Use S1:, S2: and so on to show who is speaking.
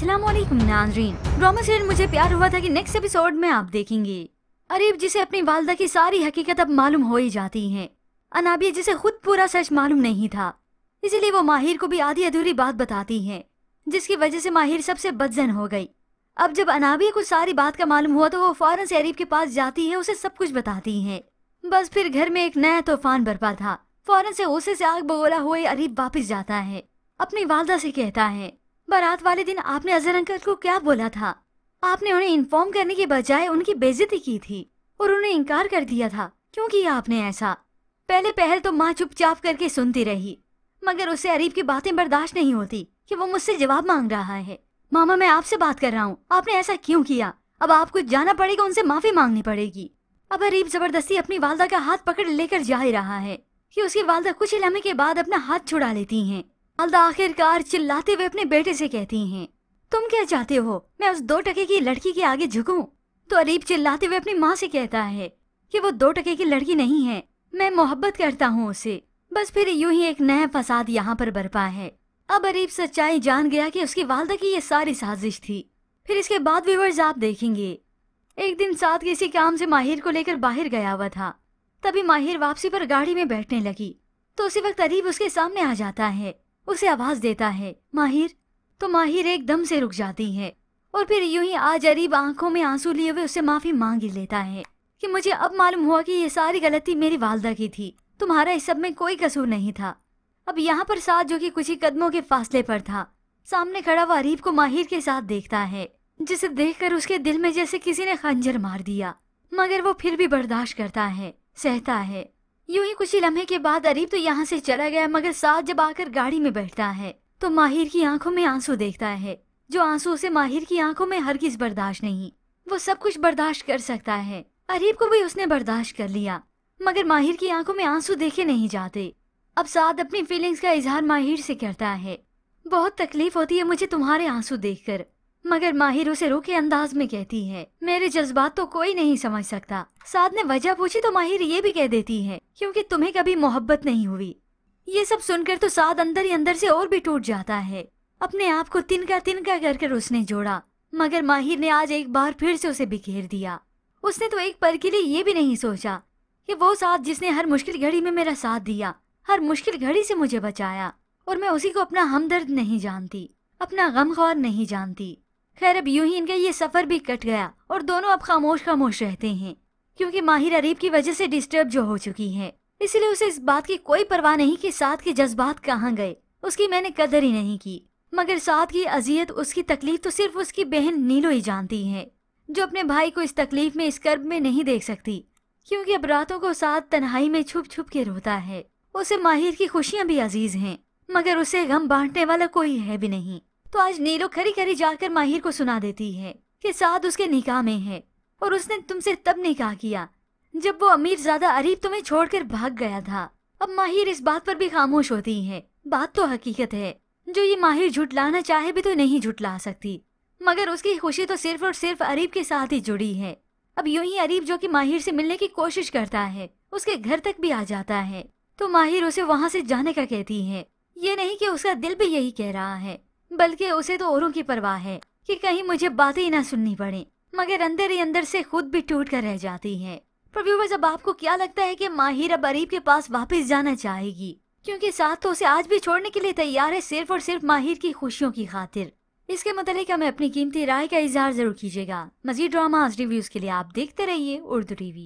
S1: असलम नाजरीन drama serial मुझे प्यार हुआ था कि नेक्स्ट एपिसोड में आप देखेंगे अरीब जिसे अपनी वालदा की सारी हकीकत अब मालूम हो ही जाती है अनाबिया जिसे खुद पूरा सच मालूम नहीं था इसीलिए वो माहिर को भी आधी अधूरी बात बताती है जिसकी वजह से माहिर सबसे बदजन हो गई अब जब अनाबिया को सारी बात का मालूम हुआ तो वो फौरन से अरीब के पास जाती है उसे सब कुछ बताती है बस फिर घर में एक नया तूफान बरपा था फौरन से ओसे से आग बगोला हुए अरीब वापिस जाता है अपनी वालदा से कहता है बारात वाले दिन आपने अजहर अंकल को क्या बोला था आपने उन्हें इन्फॉर्म करने के बजाय उनकी बेजती की थी और उन्हें इनकार कर दिया था क्यों किया आपने ऐसा पहले पहल तो माँ चुपचाप करके सुनती रही मगर उसे अरीब की बातें बर्दाश्त नहीं होती कि वो मुझसे जवाब मांग रहा है मामा मैं आपसे बात कर रहा हूँ आपने ऐसा क्यों किया अब आपको जाना पड़ेगा उनसे माफी मांगनी पड़ेगी अब अरीब जबरदस्ती अपनी वालदा का हाथ पकड़ लेकर जा ही रहा है कि उसकी वालदा कुछ लम्हे के बाद अपना हाथ छुड़ा लेती हैं मालदा आखिरकार चिल्लाते हुए अपने बेटे से कहती हैं तुम क्या चाहते हो मैं उस दो टके की लड़की के आगे झुकूं तो अरीब चिल्लाते हुए अपनी माँ से कहता है कि वो दो टके की लड़की नहीं है मैं मोहब्बत करता हूँ उसे बस फिर यूं ही एक नया फसाद यहाँ पर बरपा है अब अरीब सच्चाई जान गया कि उसकी वालदा की ये सारी साजिश थी फिर इसके बाद व्यूवर्स आप देखेंगे एक दिन साथ किसी काम से माहिर को लेकर बाहर गया हुआ था तभी माहिर वापसी पर गाड़ी में बैठने लगी तो उसी वक्त अरीब उसके सामने आ जाता है उसे आवाज देता है माहिर तो माहिर एकदम से रुक जाती है और फिर यूं ही आज अरीब आंखों में आंसू लिए हुए उसे माफी मांग ही लेता है कि मुझे अब मालूम हुआ कि ये सारी गलती मेरी वालदा की थी तुम्हारा इस सब में कोई कसूर नहीं था अब यहाँ पर साथ जो कि कुछ ही कदमों के फासले पर था सामने खड़ा हुआ अरीब को माहिर के साथ देखता है जिसे देखकर उसके दिल में जैसे किसी ने खंजर मार दिया मगर वो फिर भी बर्दाश्त करता है सहता है यूं ही कुछ ही लम्हे के बाद अरीब तो यहाँ से चला गया मगर साथ जब आकर गाड़ी में बैठता है तो माहिर की आंखों में आंसू देखता है जो आंसू उसे माहिर की आंखों में हर किस बर्दाश्त नहीं वो सब कुछ बर्दाश्त कर सकता है अरीब को भी उसने बर्दाश्त कर लिया मगर माहिर की आंखों में आंसू देखे नहीं जाते अब साद अपनी फीलिंग्स का इजहार माहिर से करता है बहुत तकलीफ होती है मुझे तुम्हारे आंसू देखकर मगर माहिर उसे रूखे अंदाज में कहती है मेरे जज्बात तो कोई नहीं समझ सकता साद ने वजह पूछी तो माहिर ये भी कह देती है क्योंकि तुम्हें कभी मोहब्बत नहीं हुई ये सब सुनकर तो साद अंदर ही अंदर से और भी टूट जाता है अपने आप को तिनका तिनका कर कर उसने जोड़ा मगर माहिर ने आज एक बार फिर से उसे बिखेर दिया उसने तो एक पर के लिए ये भी नहीं सोचा कि वो साथ जिसने हर मुश्किल घड़ी में मेरा साथ दिया हर मुश्किल घड़ी से मुझे बचाया और मैं उसी को अपना हमदर्द नहीं जानती अपना गमख्वार नहीं जानती खैर अब यूं ही इनका ये सफर भी कट गया और दोनों अब खामोश खामोश रहते हैं क्योंकि माहिर अरीब की वजह से डिस्टर्ब जो हो चुकी है इसलिए उसे इस बात की कोई परवाह नहीं कि साथ के जज्बात कहाँ गए उसकी मैंने कदर ही नहीं की मगर साथ की अजियत उसकी तकलीफ तो सिर्फ उसकी बहन नीलो ही जानती है जो अपने भाई को इस तकलीफ में इस कर्ब में नहीं देख सकती क्योंकि अब रातों को साथ तन्हाई में छुप छुप के रोता है उसे माहिर की खुशियाँ भी अजीज हैं मगर उसे गम बांटने वाला कोई है भी नहीं तो आज नीलो खरी खरी जाकर माहिर को सुना देती है कि साद उसके निकाह में है और उसने तुमसे तब निकाह किया जब वो अमीर ज्यादा अरीब तुम्हें छोड़कर भाग गया था अब माहिर इस बात पर भी खामोश होती है बात तो हकीकत है जो ये माहिर झुटलाना चाहे भी तो नहीं झुटला सकती मगर उसकी खुशी तो सिर्फ और सिर्फ अरीब के साथ ही जुड़ी है अब यूं ही अरीब जो कि माहिर से मिलने की कोशिश करता है उसके घर तक भी आ जाता है तो माहिर उसे वहाँ से जाने का कहती है ये नहीं कि उसका दिल भी यही कह रहा है बल्कि उसे तो औरों की परवाह है कि कहीं मुझे बातें ही ना सुननी पड़े मगर अंदर ही अंदर से खुद भी टूट कर रह जाती है पर व्यूवर्स अब आपको क्या लगता है कि माहिर अब अरीब के पास वापस जाना चाहेगी क्योंकि साथ तो उसे आज भी छोड़ने के लिए तैयार है सिर्फ और सिर्फ माहिर की खुशियों की खातिर इसके मतलब हमें अपनी कीमती राय का इजहार जरूर कीजिएगा मजीद ड्रामा रिव्यूज के लिए आप देखते रहिए उर्दू टीवी